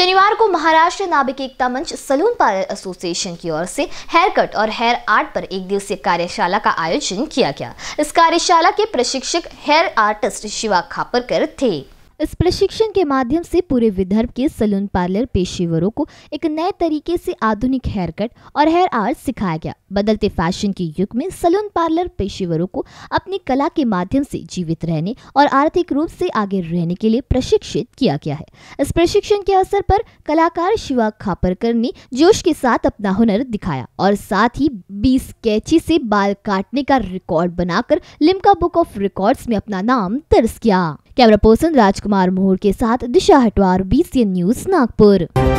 शनिवार को महाराष्ट्र नाभिक एकता मंच सलून पार्लर एसोसिएशन की ओर से हेयर कट और हेयर आर्ट पर एक दिवसीय कार्यशाला का आयोजन किया गया इस कार्यशाला के प्रशिक्षक हेयर आर्टिस्ट शिवा खापरकर थे इस प्रशिक्षण के माध्यम से पूरे विदर्भ के सलून पार्लर पेशेवरों को एक नए तरीके से आधुनिक हेयर कट और हेयर आर्ट सिखाया गया बदलते फैशन के युग में सलून पार्लर पेशेवरों को अपनी कला के माध्यम से जीवित रहने और आर्थिक रूप से आगे रहने के लिए प्रशिक्षित किया गया है इस प्रशिक्षण के अवसर पर कलाकार शिवा खापरकर ने जोश के साथ अपना हुनर दिखाया और साथ ही बीस कैची से बाल काटने का रिकॉर्ड बनाकर लिम्का बुक ऑफ रिकॉर्ड्स में अपना नाम दर्ज किया कैमरा पर्सन राजकुमार मोहर के साथ दिशा हटवार बीसीएन न्यूज नागपुर